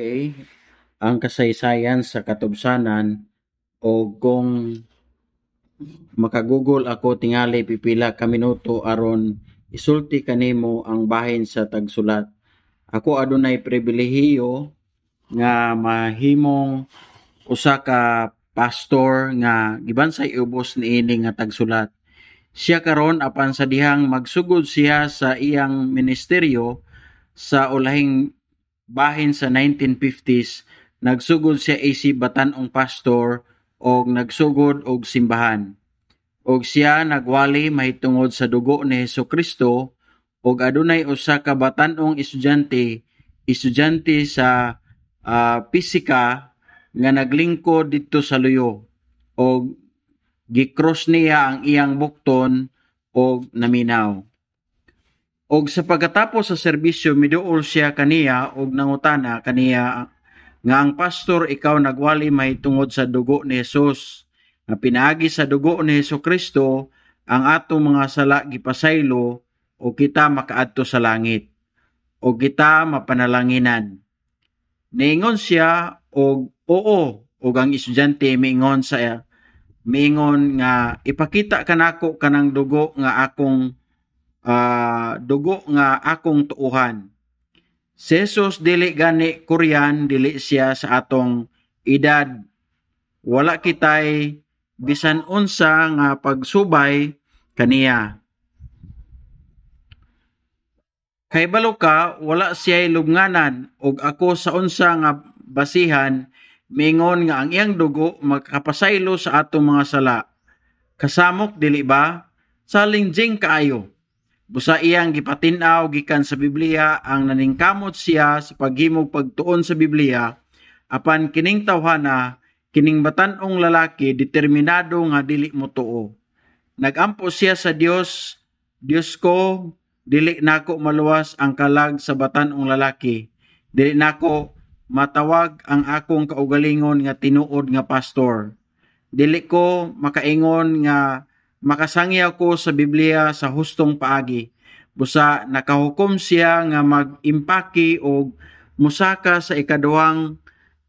Okay? Ang kasaysayan sa katubsanan o kung makagugol ako tingali pipila ka minuto aron isulti kanimo ang bahin sa tagsulat. Ako adunay pribilehiyo nga mahimong usa ka pastor nga gibansay ubos niini nga tagsulat. Siya karon apan sa dihang magsugod siya sa iyang ministeryo sa ulahing bahin sa 1950s nagsugod siya isip batanong pastor o nagsugod og simbahan. Og siya nagwali mahitungod sa dugo ni Heso Kristo og adunay usa ka batanong estudyante estudyante sa uh, pisika nga naglingkod didto sa luyo og gicross niya ang iyang bukton og naminaw. Og sa pagkatapos sa serbisyo, miduol siya kaniya og nangutana kaniya nga ang pastor ikaw nagwali may tungod sa dugo ni Hesus nga pinaagi sa dugo ni Hesus Kristo ang atong mga sala gipasaylo o kita makaadto sa langit o kita mapanalanginan. Ningon siya og oo og ang estudyante mingon sa mingon nga ipakita kanako kanang dugo nga akong uh, dugo nga akong tuuhan. Si Jesus dili gani Korean, dili siya sa atong edad. Wala kitay bisan unsa nga pagsubay kaniya. Kay balo wala siya'y lubnganan og ako sa unsa nga basihan mingon nga ang iyang dugo makapasaylo sa atong mga sala. Kasamok dili ba? Salingjing kaayo. Busa iyang gipatinaw gikan sa Biblia ang naningkamot siya sa paghimog pagtuon sa Biblia apan kining tawhana kining batanong lalaki determinado nga dili mo tuo. Nagampo siya sa Dios, Dios ko dili nako maluwas ang kalag sa batanong lalaki. Dili nako matawag ang akong kaugalingon nga tinuod nga pastor. Dili ko makaingon nga makasangi ako sa Biblia sa hustong paagi. Busa nakahukom siya nga mag-impaki og musaka sa ikaduhang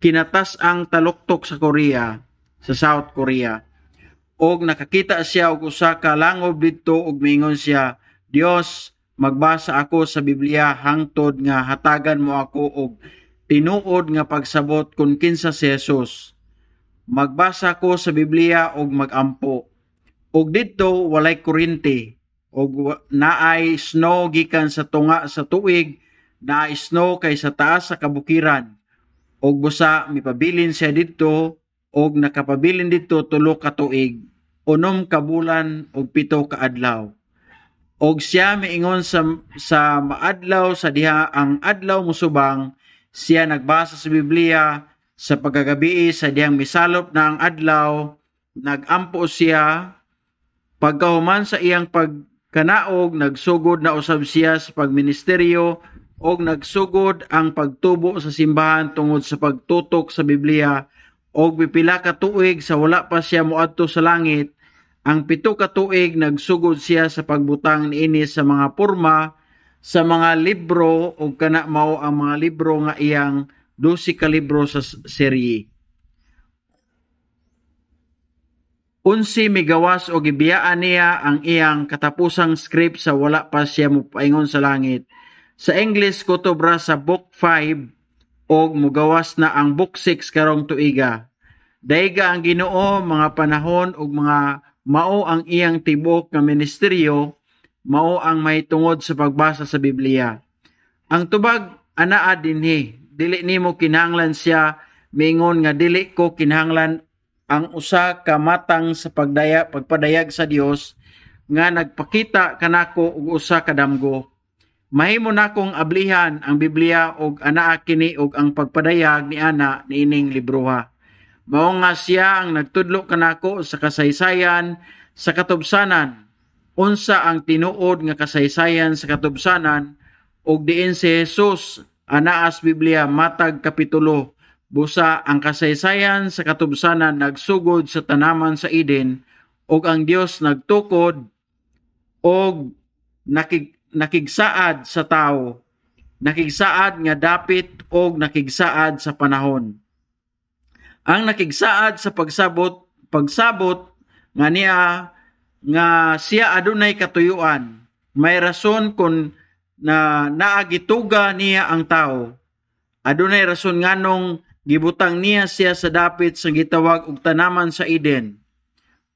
kinatas ang taluktok sa Korea, sa South Korea. Og nakakita siya og usa ka langob didto og mingon siya, Dios, magbasa ako sa Biblia hangtod nga hatagan mo ako og tinuod nga pagsabot kung kinsa si Jesus. Magbasa ko sa Biblia og magampo. Og dito walay kuryente Og naay snow gikan sa tunga sa tuig naay snow kay sa taas sa kabukiran Og busa mipabilin siya didto og nakapabilin didto tulo ka tuig unom ka bulan ug pito ka adlaw og siya miingon sa sa maadlaw sa diha ang adlaw musubang siya nagbasa sa Biblia sa pagkagabi sa diyang misalop na ang adlaw, nagampo siya Pagkauman sa iyang pagkanaog, nagsugod na usab siya sa pagministeryo o nagsugod ang pagtubo sa simbahan tungod sa pagtutok sa Biblia o pipila ka tuig sa wala pa siya muadto sa langit ang pito ka tuig nagsugod siya sa pagbutang niini sa mga porma sa mga libro o kana mao ang mga libro nga iyang 12 ka libro sa serye. unsi migawas o gibiyaan niya ang iyang katapusang script sa wala pa siya mupaingon sa langit. Sa English kutubra sa Book 5 og mugawas na ang Book 6 karong tuiga. Daiga ang Ginoo mga panahon og mga mao ang iyang tibok nga ministeryo, mao ang may tungod sa pagbasa sa Biblia. Ang tubag anaa dinhi, dili nimo kinahanglan siya mingon nga dili ko kinahanglan ang usa ka matang sa pagdaya pagpadayag sa Dios nga nagpakita kanako og usa ka damgo mahimo nakong ablihan ang Biblia og anaa kini og ang pagpadayag ni ana niining libroha mao nga siya ang nagtudlo kanako sa kasaysayan sa katubsanan unsa ang tinuod nga kasaysayan sa katubsanan og diin si Hesus anaas Biblia matag kapitulo Busa ang kasaysayan sa katubsanan nagsugod sa tanaman sa Eden ug ang Dios nagtukod og nakig, nakigsaad sa tao nakigsaad nga dapit og nakigsaad sa panahon ang nakigsaad sa pagsabot pagsabot nga niya nga siya adunay katuyuan may rason kun na naagituga niya ang tao adunay rason nganong gibutang niya siya sa dapit sa gitawag og tanaman sa Eden.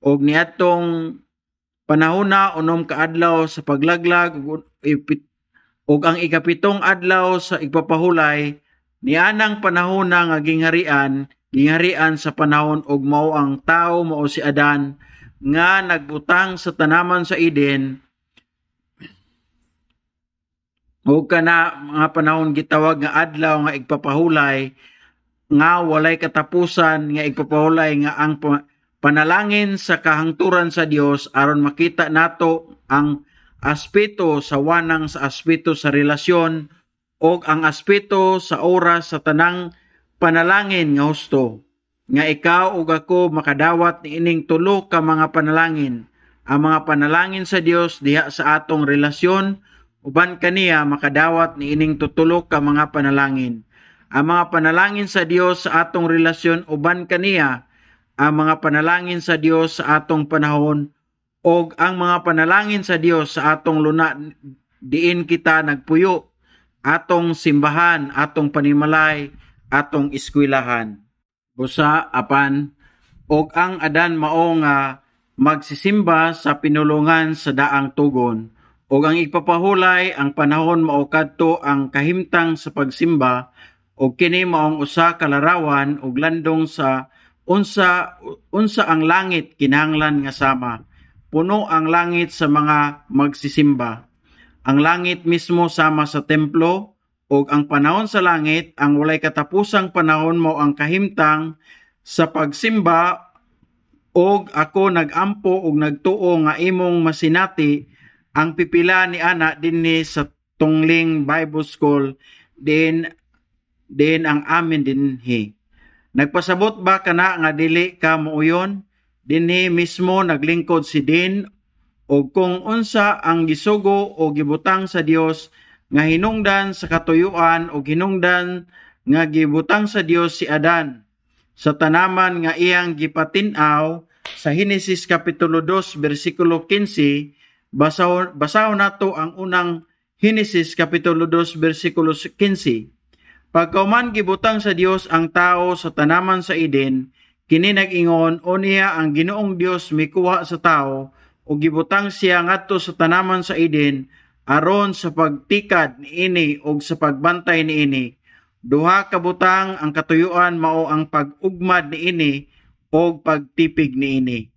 Og niatong panahuna unom ka adlaw sa paglaglag ug ang ikapitong adlaw sa igpapahulay nianang panahon nga gingharian gingharian sa panahon og mao ang tao mao si Adan nga nagbutang sa tanaman sa Eden o kana mga panahon gitawag nga adlaw nga igpapahulay nga walay katapusan nga ipapahulay nga ang panalangin sa kahangturan sa Dios aron makita nato ang aspeto sa wanang sa aspeto sa relasyon o ang aspeto sa oras sa tanang panalangin nga husto nga ikaw ug ako makadawat ni ining tulo ka mga panalangin ang mga panalangin sa Dios diha sa atong relasyon uban kaniya makadawat ni ining tutulo ka mga panalangin ang mga panalangin sa Dios sa atong relasyon uban kaniya ang mga panalangin sa Dios sa atong panahon o ang mga panalangin sa Dios sa atong luna diin kita nagpuyo atong simbahan atong panimalay atong eskwelahan busa apan og ang adan mao nga magsisimba sa pinulungan sa daang tugon og ang ipapahulay ang panahon mao kadto ang kahimtang sa pagsimba o kini maong usa kalarawan og landong sa unsa unsa ang langit kinahanglan nga sama puno ang langit sa mga magsisimba ang langit mismo sama sa templo og ang panahon sa langit ang walay katapusang panahon mao ang kahimtang sa pagsimba og ako nagampo og nagtuo nga imong masinati ang pipila ni ana dinhi sa tungling Bible School din din ang amin dinhi. Nagpasabot ba kana nga dili ka muuyon? Dinhi mismo naglingkod si Din o kung unsa ang gisugo o gibutang sa Dios nga hinungdan sa katuyuan o hinungdan nga gibutang sa Dios si Adan sa tanaman nga iyang gipatinaw sa Henesis kapitulo 2 bersikulo 15 basaw basaw nato ang unang Henesis kapitulo 2 bersikulo 15 Pagkauman gibutang sa Dios ang tao sa tanaman sa Eden, kini nag-ingon niya ang Ginoong Dios mikuha sa tao o gibutang siya ngadto sa tanaman sa Eden aron sa pagtikad niini og sa pagbantay niini. Duha ka butang ang katuyuan mao ang pag-ugmad niini og pagtipig niini.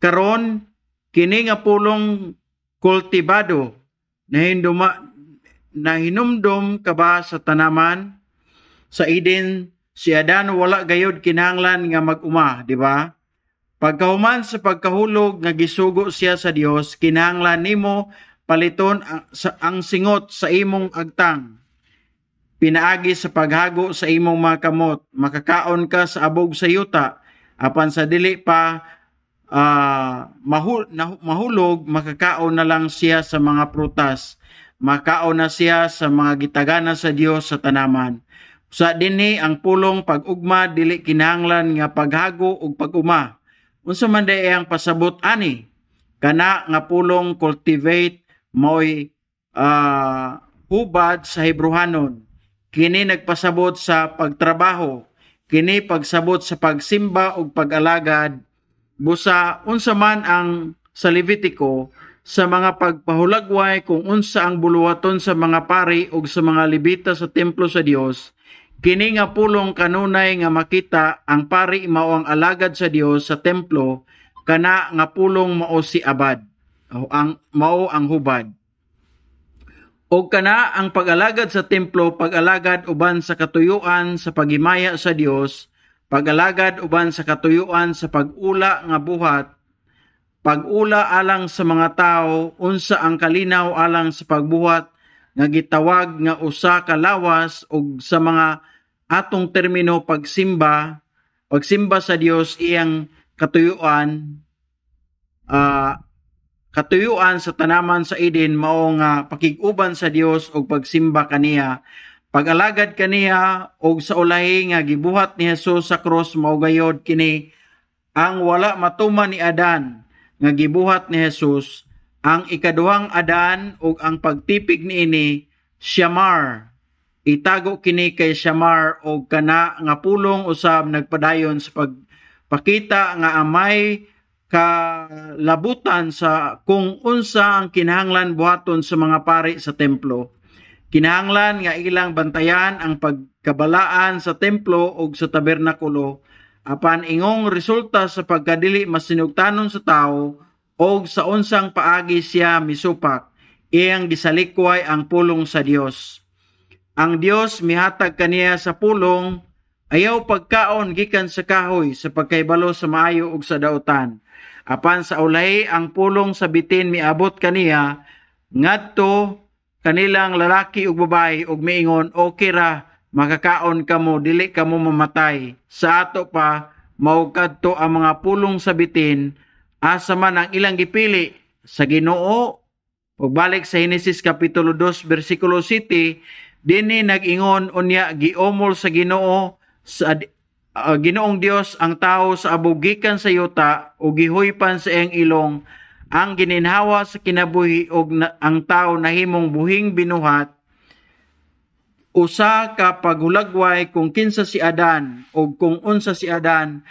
Karon kini nga pulong kultibado na hinumdom ka ba sa tanaman sa Eden, si Adan wala gayod kinahanglan nga mag-uma, di ba? Pagkahuman sa pagkahulog nga gisugo siya sa Dios, kinahanglan nimo paliton ang, ang singot sa imong agtang. Pinaagi sa paghago sa imong mga kamot, makakaon ka sa abog sa yuta, apan sa dili pa uh, mahul, nah, mahulog, makakaon na lang siya sa mga prutas. Makaon na siya sa mga gitagana sa Dios sa tanaman. Sa dini ang pulong pag-ugma dili kinahanglan nga paghago ug pag-uma. Unsa man day ang pasabot ani? Kana nga pulong cultivate moy uh, hubad sa Hebrehanon. Kini nagpasabot sa pagtrabaho, kini pagsabot sa pagsimba ug pag-alagad busa unsa man ang sa Levitico sa mga pagpahulagway kung unsa ang buluwaton sa mga pari ug sa mga libita sa templo sa Dios Kini nga pulong kanunay nga makita ang pari mao ang alagad sa Dios sa templo kana nga pulong mao si abad o ang mao ang hubad. O kana ang pagalagad sa templo, pagalagad uban sa katuyuan sa pagimaya sa Dios, pagalagad uban sa katuyuan sa pagula nga buhat, pagula alang sa mga tao, unsa ang kalinaw alang sa pagbuhat nga gitawag nga usa ka lawas og sa mga atong termino pagsimba, pagsimba sa Dios iyang katuyuan uh, katuyuan sa tanaman sa Eden mao nga pakiguban sa Dios og pagsimba kaniya pagalagad kaniya og sa ulahi nga gibuhat ni Hesus sa cross mao gayod kini ang wala matuman ni Adan nga gibuhat ni Hesus ang ikaduhang Adan ug ang pagtipig ni ini Shamar Itago kini kay Shamar og kana nga pulong usab nagpadayon sa pagpakita nga amay kalabutan sa kung unsa ang kinahanglan buhaton sa mga pari sa templo. Kinahanglan nga ilang bantayan ang pagkabalaan sa templo ug sa tabernakulo apan ingong resulta sa pagkadili masinugtanon sa tao og sa unsang paagi siya misupak iyang gisalikway ang pulong sa Dios. Ang Dios mihatag kaniya sa pulong ayaw pagkaon gikan sa kahoy sa pagkaybalo sa maayo ug sa dautan. Apan sa ulay ang pulong sa bitin miabot kaniya ngadto kanilang lalaki ug babae ug miingon okay ra makakaon kamo dili kamo mamatay sa ato pa mao kadto ang mga pulong sa bitin asa man ang ilang gipili sa Ginoo pagbalik sa Genesis kapitulo 2 bersikulo 7 Dini nag-ingon unya giomol sa Ginoo sa uh, Ginoong Dios ang tao sa abugikan sa yuta o gihuypan sa iyang ilong ang gininhawa sa kinabuhi og na, ang tao himong buhing binuhat usa ka paghulagway kung kinsa si Adan o kung unsa si Adan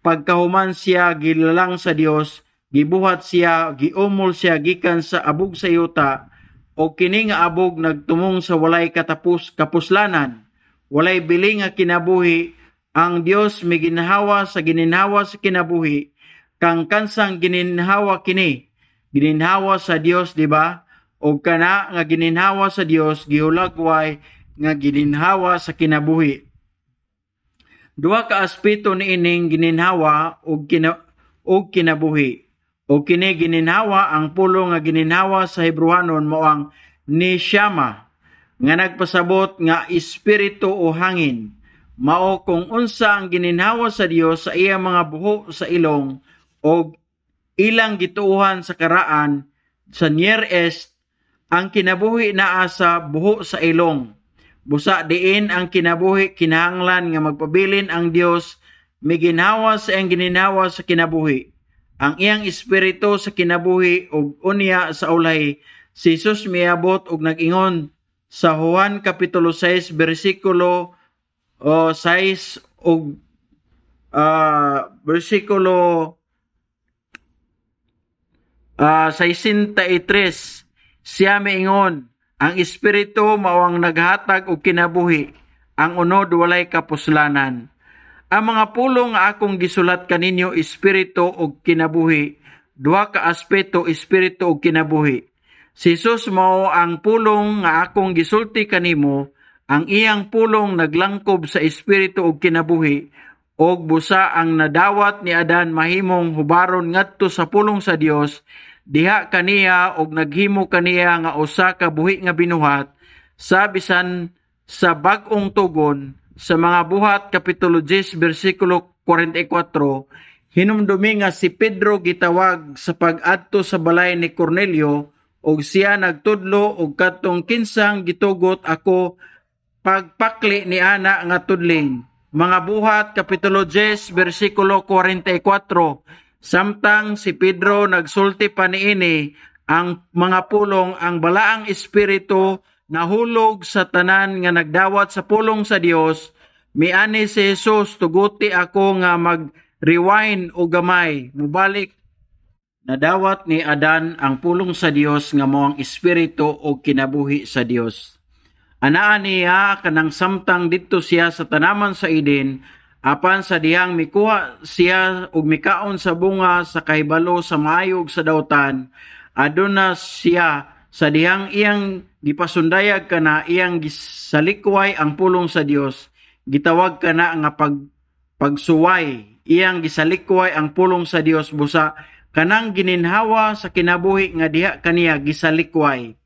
pagkahuman siya gilalang sa Dios gibuhat siya giumol siya gikan sa abog sa yuta o kini nga abog nagtumong sa walay katapos kapuslanan, walay bili nga kinabuhi, ang Dios miginhawa sa gininhawa sa kinabuhi, kang kansang gininhawa kini, gininhawa sa Dios di ba? O kana nga gininhawa sa Dios gihulagway nga gininhawa sa kinabuhi duha ka aspeto ining gininhawa og kina, og kinabuhi o kini gininhawa ang pulo nga gininhawa sa Hebrewanon mao ang nishama nga nagpasabot nga espiritu o hangin mao kung unsa ang gininhawa sa Dios sa iyang mga buho sa ilong o ilang gituuhan sa karaan sa near east ang kinabuhi naa sa buho sa ilong busa diin ang kinabuhi kinahanglan nga magpabilin ang Dios miginhawa sa ang gininhawa sa kinabuhi ang iyang espiritu sa kinabuhi ug unya sa ulay si Jesus miabot og nag-ingon sa Juan kapitulo 6 bersikulo o 6 ug uh, bersikulo uh, 63 siya miingon ang espiritu mao ang naghatag og kinabuhi ang unod walay kapuslanan ang mga pulong nga akong gisulat kaninyo espiritu og kinabuhi, duha ka aspeto espiritu og kinabuhi. Si Jesus mao ang pulong nga akong gisulti kanimo, ang iyang pulong naglangkob sa espiritu og kinabuhi og busa ang nadawat ni Adan mahimong hubaron ngadto sa pulong sa Dios diha kaniya og naghimo kaniya nga usa ka buhi nga binuhat sa bisan sa bag-ong tugon sa mga buhat kapitulo 10 bersikulo 44 hinumdumi nga si Pedro gitawag sa pag-adto sa balay ni Cornelio ug siya nagtudlo og katong kinsang gitugot ako pagpakli ni ana nga tudling mga buhat kapitulo 10 bersikulo 44 samtang si Pedro nagsulti paniini ang mga pulong ang balaang espiritu nahulog sa tanan nga nagdawat sa pulong sa Dios, miani si Jesus tuguti ako nga mag-rewind o gamay. Mubalik nadawat ni Adan ang pulong sa Dios nga mo ang espiritu o kinabuhi sa Dios. Anaan niya kanang samtang didto siya sa tanaman sa Eden apan sa dihang mikuha siya og mikaon sa bunga sa kahibalo sa maayog sa dautan, aduna siya sa dihang iyang gipasundayag kana iyang gisalikway ang pulong sa Dios gitawag kana nga pag pagsuway iyang gisalikway ang pulong sa Dios busa kanang gininhawa sa kinabuhi nga diha kaniya gisalikway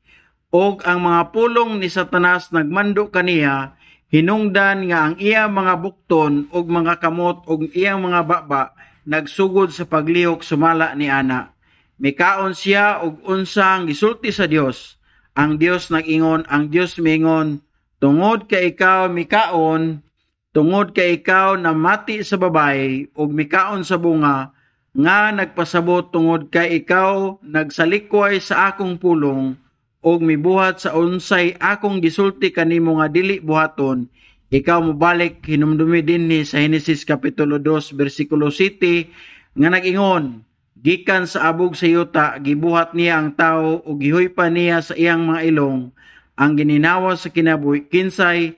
og ang mga pulong ni Satanas nagmando kaniya hinungdan nga ang iya mga bukton og mga kamot og iyang mga baba nagsugod sa paglihok sumala ni ana Mikaon siya og unsang gisulti sa Dios. Ang Dios nag-ingon, ang Dios miingon, tungod kay ikaw mikaon, tungod kay ikaw namati sa babay ug mikaon sa bunga nga nagpasabot tungod kay ikaw nagsalikway sa akong pulong ug mibuhat sa unsay akong gisulti kanimo nga dili buhaton ikaw mobalik hinumdumi dinhi sa Genesis kapitulo 2 bersikulo 7 nga nag-ingon gikan sa abog sa yuta gibuhat niya ang tao gihoy pa niya sa iyang mga ilong ang gininawa sa kinabuhi kinsay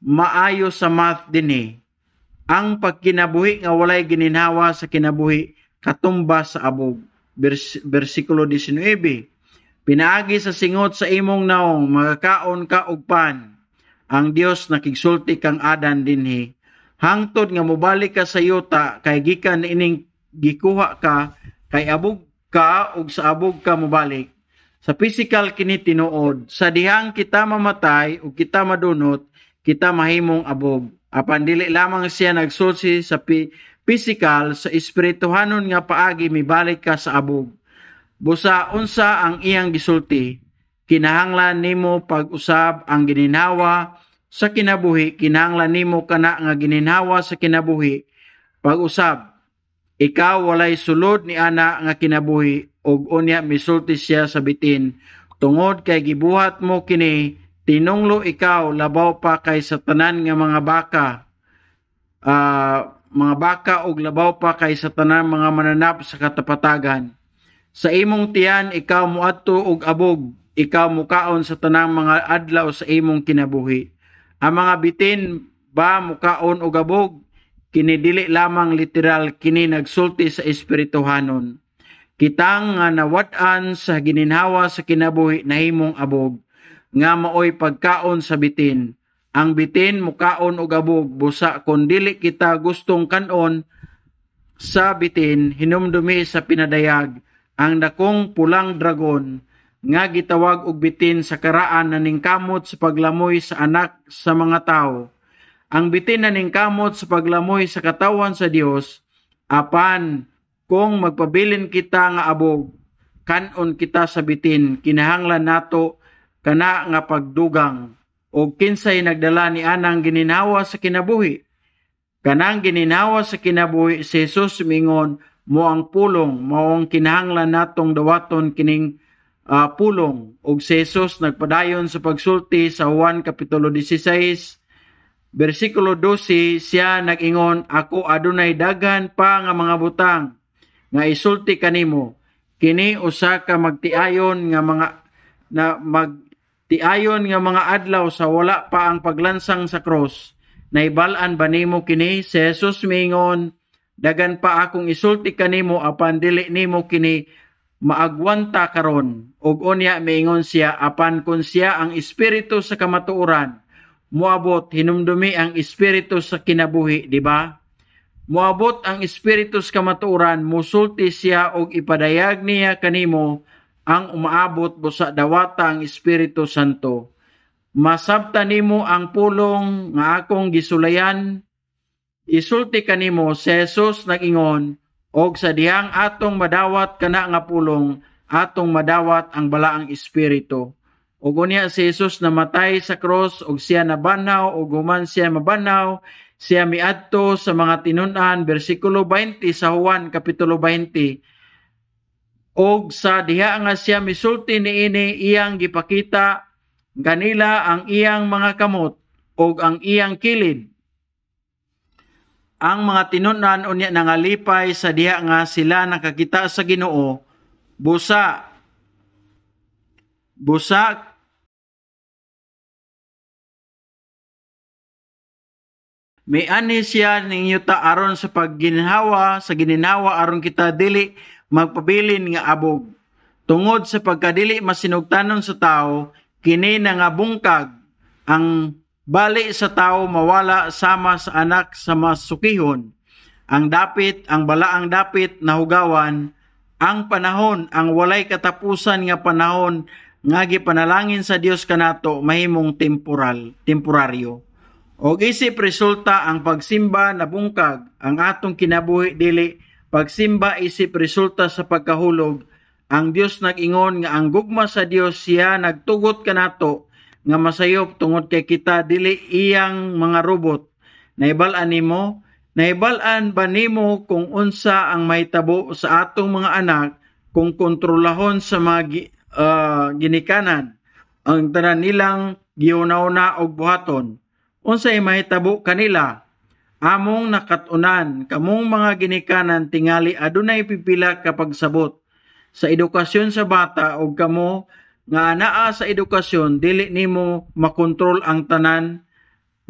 maayo sa math dinhi eh. ang pagkinabuhi nga walay gininhawa sa kinabuhi katumba sa abog Vers- bersikulo 19 pinaagi sa singot sa imong naong magakaon ka og pan ang Dios nakigsulti kang adan dinhi hangtod nga mobalik ka sa yuta kay gikan ining gikuha ka kay abog ka og sa abog ka mobalik sa physical kini tinuod sa dihang kita mamatay ug kita madunot kita mahimong abog apan dili lamang siya nagsulsi sa physical sa espirituhanon nga paagi mibalik ka sa abog busa unsa ang iyang gisulti kinahanglan nimo pag-usab ang gininhawa sa kinabuhi kinahanglan nimo kana nga gininhawa sa kinabuhi pag-usab ikaw walay sulod ni ana nga kinabuhi og unya misulti siya sa bitin tungod kay gibuhat mo kini tinunglo ikaw labaw pa kay sa tanan nga mga baka uh, mga baka og labaw pa kay sa tanan mga mananap sa katapatagan sa imong tiyan ikaw muadto og abog ikaw mukaon sa tanang mga adlaw sa imong kinabuhi ang mga bitin ba mukaon og abog kini dili lamang literal kini nagsulti sa espirituhanon kitang nga nawat-an sa gininhawa sa kinabuhi nahimong abog nga maoy pagkaon sa bitin ang bitin mukaon og abog busa kon dili kita gustong kanon sa bitin hinumdumi sa pinadayag ang dakong pulang dragon nga gitawag og bitin sa karaan na ningkamot sa paglamoy sa anak sa mga tao ang bitin na kamot sa paglamoy sa katawan sa Dios apan kung magpabilin kita nga abog kanon kita sa bitin kinahanglan nato kana nga pagdugang o kinsay nagdala ni anang gininhawa sa kinabuhi kanang gininhawa sa kinabuhi si Jesus mingon mo ang pulong mao ang kinahanglan natong dawaton kining uh, pulong og si Jesus nagpadayon sa pagsulti sa Juan kapitulo 16 Bersikulo 12 siya nagingon, Ako adunay daghan pa nga mga butang nga isulti kanimo. Kini usa ka magtiayon nga mga na magtiayon nga mga adlaw sa wala pa ang paglansang sa cross. Naibal-an ba nimo kini? Si Jesus mingon, dagan pa akong isulti kanimo apan dili nimo kini maagwanta karon. Ug unya miingon siya apan kun siya ang espiritu sa kamatuoran muabot hinumdumi ang espiritu sa kinabuhi, di ba? Muabot ang espiritu sa kamatuoran, musulti siya og ipadayag niya kanimo ang umaabot busa dawata ang Espiritu Santo. Masabta nimo ang pulong nga akong gisulayan, isulti kanimo si Jesus nagingon og sa diyang atong madawat kana nga pulong atong madawat ang balaang espiritu og unya si Jesus namatay sa cross og siya nabanaw og guman siya mabanaw siya miadto sa mga tinun-an bersikulo 20 sa Juan kapitulo 20 og sa diha nga siya misulti niini iyang gipakita kanila ang iyang mga kamot og ang iyang kilid ang mga tinun-an unya nangalipay sa diha nga sila nakakita sa Ginoo busa busa May ani siya ninyo ta aron sa pagginhawa sa gininawa aron kita dili magpabilin nga abog. Tungod sa pagkadili masinugtanon sa tao, kini na nga bungkag ang bali sa tao mawala sama sa anak sa masukihon. Ang dapit, ang balaang dapit na hugawan, ang panahon, ang walay katapusan nga panahon nga gipanalangin sa Dios kanato mahimong temporal, temporaryo. O isip resulta ang pagsimba na bungkag ang atong kinabuhi dili pagsimba isip resulta sa pagkahulog ang Dios nagingon nga ang gugma sa Dios siya nagtugot kanato nga masayop tungod kay kita dili iyang mga robot naibal-an nimo naibal-an ba nimo kung unsa ang mahitabo sa atong mga anak kung kontrolahon sa mga uh, ginikanan ang tanan nilang giunaw na og buhaton unsay mahitabo kanila among nakatunan kamong mga ginikanan tingali adunay pipila ka pagsabot sa edukasyon sa bata ug kamo nga anaa sa edukasyon dili nimo makontrol ang tanan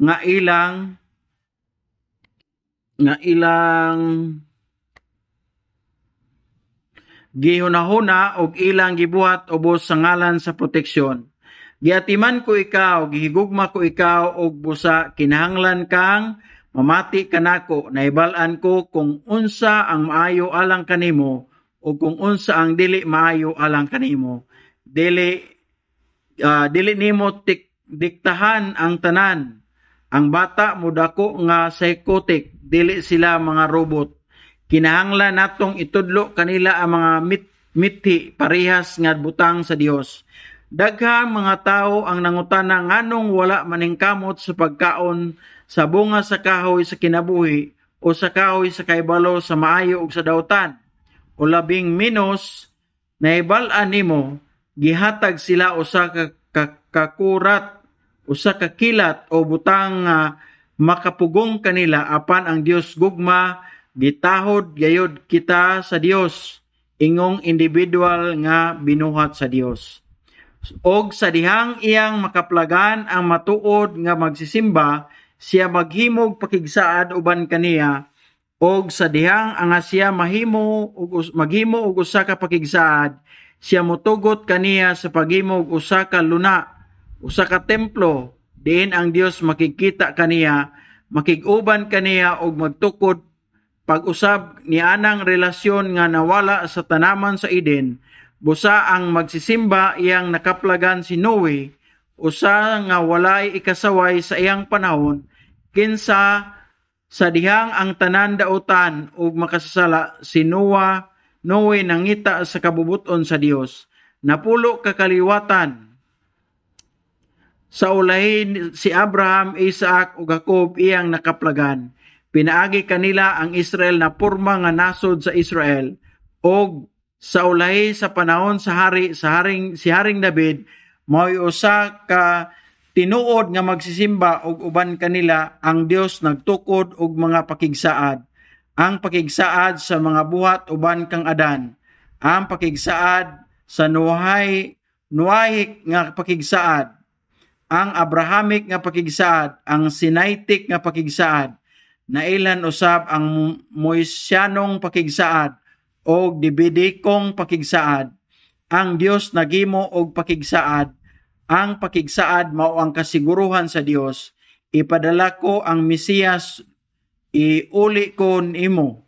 nga ilang nga ilang gihunahuna og ilang gibuhat ubos sa ngalan sa proteksyon Giatiman ko ikaw, gihigugma ko ikaw og busa kinahanglan kang mamati kanako naibal-an ko kung unsa ang maayo alang kanimo o kung unsa ang dili maayo alang kanimo. Dili uh, dili nimo tik, diktahan ang tanan. Ang bata mudako nga psychotic, dili sila mga robot. Kinahanglan natong itudlo kanila ang mga mit miti parehas nga butang sa Dios Daghang mga tao ang nangutana nganong wala maningkamot sa pagkaon sa bunga sa kahoy sa kinabuhi o sa kahoy sa kaibalo sa maayo ug sa dautan o labing minos naibal nimo gihatag sila usa ka kakurat usa ka kilat o butang uh, makapugong kanila apan ang Dios gugma gitahod gayod kita sa Dios ingong individual nga binuhat sa Dios og sa dihang iyang makaplagan ang matuod nga magsisimba siya maghimog pakigsaad uban kaniya og sa dihang nga siya mahimo og maghimo og usa ka pakigsaad siya motugot kaniya sa paghimog usa ka luna usa ka templo diin ang Dios makikita kaniya makiguban kaniya og magtukod pag-usab ni anang relasyon nga nawala sa tanaman sa Eden Busa ang magsisimba iyang nakaplagan si Noe usa nga walay ikasaway sa iyang panahon kinsa sa dihang ang tanan dautan ug makasala si Noah Noe nangita sa kabubuton sa Dios napulo kakaliwatan sa ulahin si Abraham, Isaac ug Jacob iyang nakaplagan pinaagi kanila ang Israel na purma nga nasod sa Israel og sa ulay sa panahon sa hari sa haring si Haring David mao usa ka tinuod nga magsisimba og uban kanila ang Dios nagtukod og mga pakigsaad ang pakigsaad sa mga buhat uban kang adan ang pakigsaad sa nuhay nuahik nga pakigsaad ang Abrahamic nga pakigsaad ang Sinaitic nga pakigsaad nailan usab ang Moisyanong pakigsaad og dibidikong pakigsaad. Ang Dios nagimo og pakigsaad. Ang pakigsaad mao ang kasiguruhan sa Dios. Ipadala ko ang Mesiyas iuli ko nimo.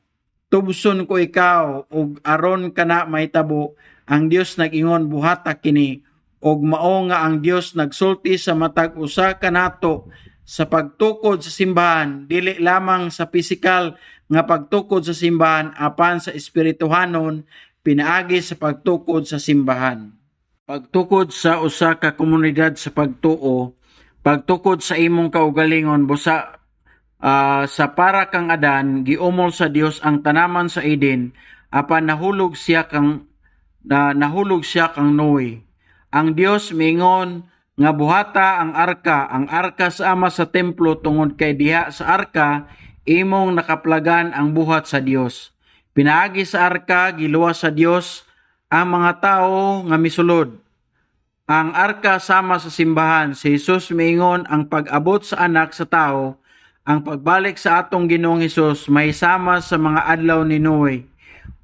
Tubson ko ikaw og aron kana mahitabo ang Dios nagingon buhata kini og mao nga ang Dios nagsulti sa matag usa kanato sa pagtukod sa simbahan dili lamang sa pisikal nga pagtukod sa simbahan apan sa espirituhanon pinaagi sa pagtukod sa simbahan pagtukod sa usa ka komunidad sa pagtuo pagtukod sa imong kaugalingon busa uh, sa para kang adan giumol sa Dios ang tanaman sa Eden apan nahulog siya kang na, nahulog siya kang Noe ang Dios mingon nga buhata ang arka, ang arka sa ama sa templo tungod kay diha sa arka imong nakaplagan ang buhat sa Dios. Pinaagi sa arka giluwas sa Dios ang mga tao nga misulod. Ang arka sama sa simbahan, si Jesus miingon ang pag-abot sa anak sa tao, ang pagbalik sa atong Ginoong Hesus may sama sa mga adlaw ni Noe.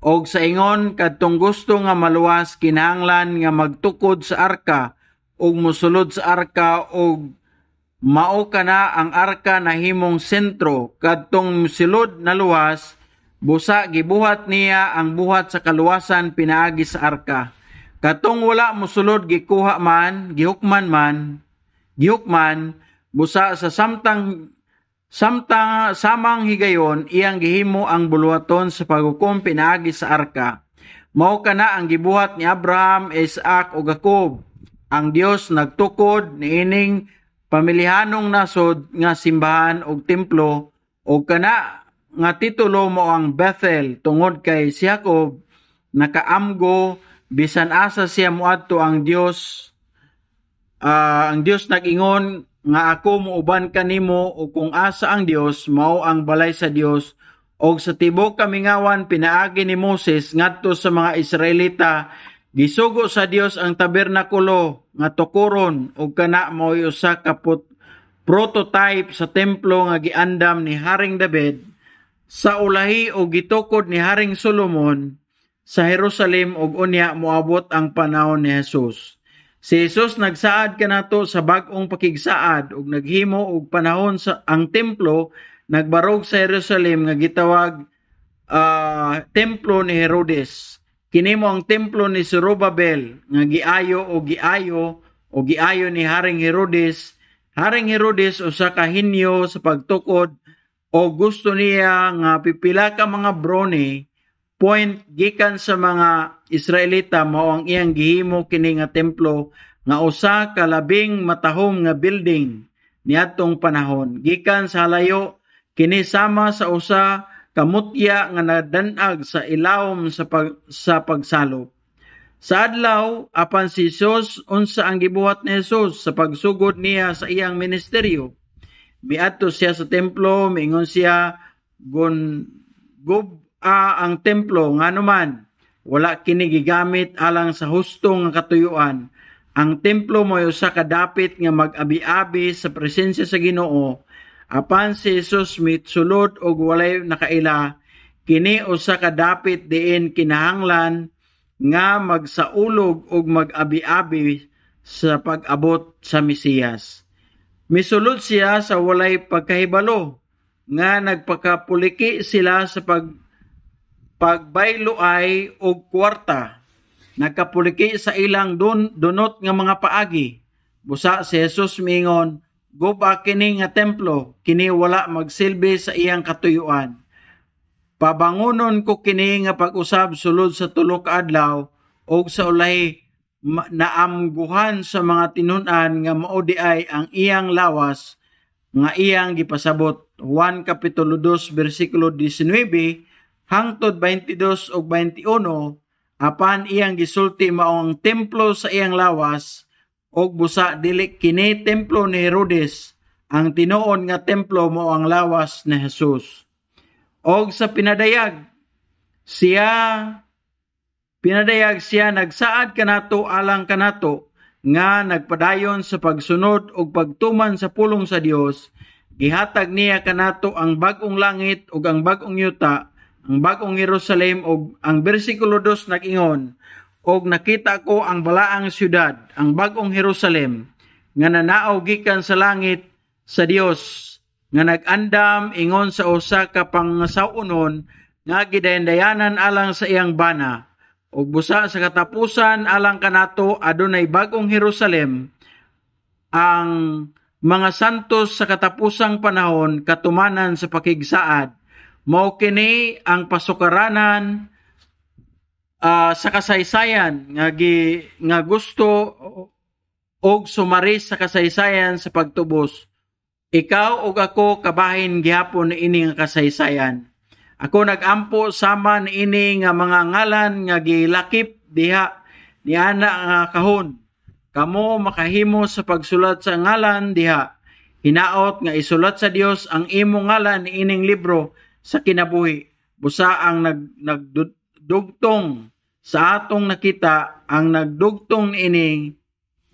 Og sa ingon kadtong gusto nga maluwas kinahanglan nga magtukod sa arka ug mosulod sa arka og mao kana ang arka na himong sentro kadtong musulod na luwas busa gibuhat niya ang buhat sa kaluwasan pinaagi sa arka katong wala musulod gikuha man gihukman man gihukman busa sa samtang samtang samang higayon iyang gihimo ang buluhaton sa paghukom pinaagi sa arka mao kana ang gibuhat ni Abraham, Isaac ug Jacob ang Dios nagtukod niining pamilihanong nasod nga simbahan og templo ug kana nga titulo mo ang Bethel tungod kay si Jacob nakaamgo bisan asa siya moadto ang Dios uh, ah, ang Dios nagingon nga ako muuban kanimo o kung asa ang Dios mao ang balay sa Dios og sa tibok kamingawan pinaagi ni Moses ngadto sa mga Israelita Gisugo sa Dios ang tabernakulo nga tukuron og kana mao'y usa ka prototype sa templo nga giandam ni Haring David sa ulahi o gitukod ni Haring Solomon sa Jerusalem og unya moabot ang panahon ni Jesus. Si Jesus nagsaad kanato sa bag-ong pakigsaad og naghimo og panahon sa ang templo nagbarog sa Jerusalem nga gitawag uh, templo ni Herodes kini mo ang templo ni Zorobabel nga giayo o giayo o giayo ni Haring Herodes. Haring Herodes usa ka hinyo sa pagtukod o gusto niya nga pipila ka mga brony point gikan sa mga Israelita mao ang iyang gihimo kini nga templo nga usa ka labing matahom nga building niadtong panahon gikan sa layo kini sama sa usa kamutya nga nadanag sa ilawom sa, pag, sa pagsalop. Sa adlaw, apan si Jesus, unsa ang gibuhat ni Jesus sa pagsugod niya sa iyang ministeryo. Miadto siya sa templo, miingon siya, gun, gub, a ang templo, nga naman, wala kinigigamit alang sa hustong katuyuan. Ang templo mo sa kadapit nga mag-abi-abi sa presensya sa ginoo, Apan si Jesus mitsulod og walay nakaila, kini usa ka dapit diin kinahanglan nga magsaulog og mag-abi-abi sa pag-abot sa Mesiyas. Misulod siya sa walay pagkahibalo nga nagpakapuliki sila sa pag pagbayloay og kwarta. Nagkapuliki sa ilang dun, dunot nga mga paagi. Busa si Jesus mingon, gupa kini nga templo kini wala magsilbi sa iyang katuyuan. Pabangunon ko kini nga pag-usab sulod sa tulok adlaw o sa ulay naamguhan sa mga tinunan nga mao ay ang iyang lawas nga iyang gipasabot. Juan kapitulo 2 versikulo 19 hangtod 22 ug 21 apan iyang gisulti mao ang templo sa iyang lawas og busa dili kini templo ni Herodes ang tinuon nga templo mo ang lawas ni Hesus. Og sa pinadayag siya pinadayag siya nagsaad kanato alang kanato nga nagpadayon sa pagsunod og pagtuman sa pulong sa Dios gihatag niya kanato ang bagong langit ug ang bagong yuta, ang bagong Jerusalem ug ang bersikulo 2 nag-ingon, og nakita ko ang balaang siyudad, ang bagong Jerusalem, nga nanaaw gikan sa langit sa Dios, nga nagandam ingon sa usa ka pangsaunon nga gidayandayanan alang sa iyang bana. Ug busa sa katapusan alang kanato adunay bagong Jerusalem ang mga santos sa katapusang panahon katumanan sa pakigsaad mao kini ang pasukaranan uh, sa kasaysayan nga gi, nga gusto og sumaris sa kasaysayan sa pagtubos ikaw ug ako kabahin gihapon ini nga kasaysayan ako nagampo sama ini nga mga ngalan nga gilakip diha ni ana nga kahon kamo makahimo sa pagsulat sa ngalan diha hinaot nga isulat sa Dios ang imong ngalan ining libro sa kinabuhi busa ang nag, nag dugtong sa atong nakita ang nagdugtong niining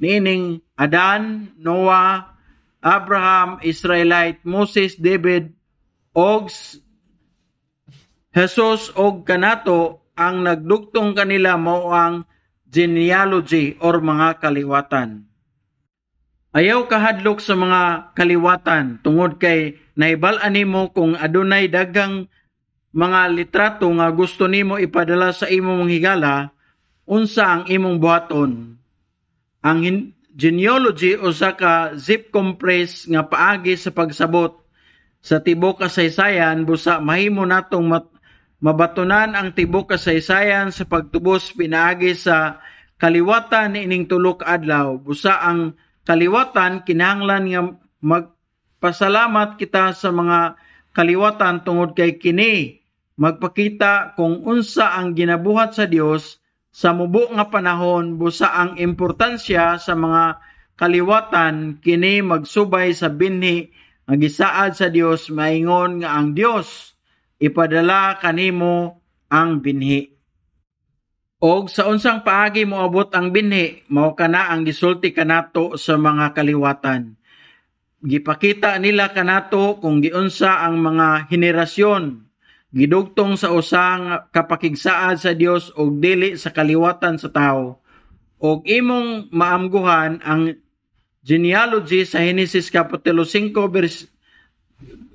niining Adan, Noah, Abraham, Israelite, Moses, David og Jesus og kanato ang nagdugtong kanila mao ang genealogy or mga kaliwatan. Ayaw kahadlok sa mga kaliwatan tungod kay naibal-an nimo kung adunay daghang mga litrato nga gusto nimo ipadala sa imong mga higala unsa ang imong buhaton. Ang genealogy usa ka zip compress nga paagi sa pagsabot sa tibok kasaysayan busa mahimo natong mat mabatunan ang tibok kasaysayan sa pagtubos pinaagi sa kaliwatan ining tulok adlaw busa ang kaliwatan kinahanglan nga magpasalamat kita sa mga kaliwatan tungod kay kini magpakita kung unsa ang ginabuhat sa Dios sa mubo nga panahon busa ang importansya sa mga kaliwatan kini magsubay sa binhi nga gisaad sa Dios maingon nga ang Dios ipadala kanimo ang binhi. Og sa unsang paagi moabot ang binhi, mao kana ang gisulti kanato sa mga kaliwatan. Gipakita nila kanato kung giunsa ang mga henerasyon gidugtong sa usang kapakigsaad sa Dios ug dili sa kaliwatan sa tao ug imong maamguhan ang genealogy sa Genesis kapitulo 5 verse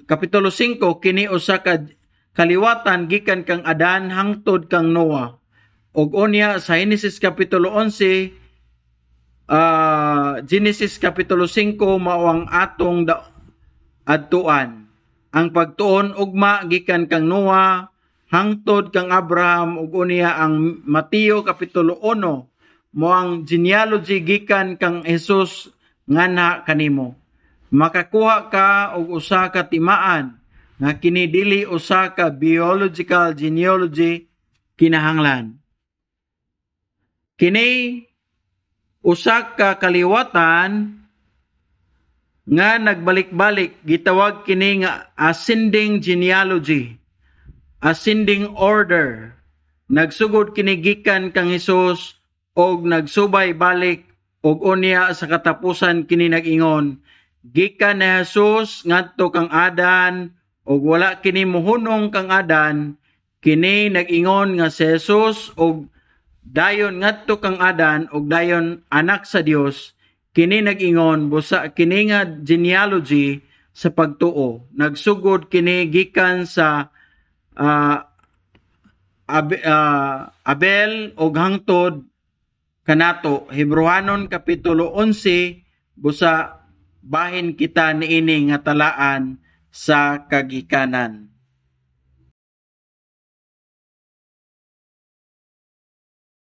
kapitulo 5 kini usa ka kaliwatan gikan kang Adan hangtod kang Noah ug unya sa Genesis kapitulo 11 uh, ah, Genesis kapitulo 5 mao ang atong da- adtuan ang pagtuon ugma gikan kang Noah hangtod kang Abraham ug unya ang Mateo kapitulo 1 mo ang genealogy gikan kang Hesus ngana kanimo makakuha ka og usa ka timaan nga kini dili usa ka biological genealogy kinahanglan kini usa ka kaliwatan nga nagbalik-balik gitawag kini nga ascending genealogy ascending order nagsugod kini gikan kang Hesus og nagsubay balik og unya sa katapusan kini nagingon gikan ni Hesus ngadto kang Adan og wala kini muhunong kang Adan kini nagingon nga si Hesus og dayon ngadto kang Adan og dayon anak sa Dios Kini nagingon busa kini nga genealogy sa pagtuo. Nagsugod kini gikan sa uh, Ab- uh, Abel o hangtod kanato Hebrewanon kapitulo 11 busa bahin kita niini nga talaan sa kagikanan.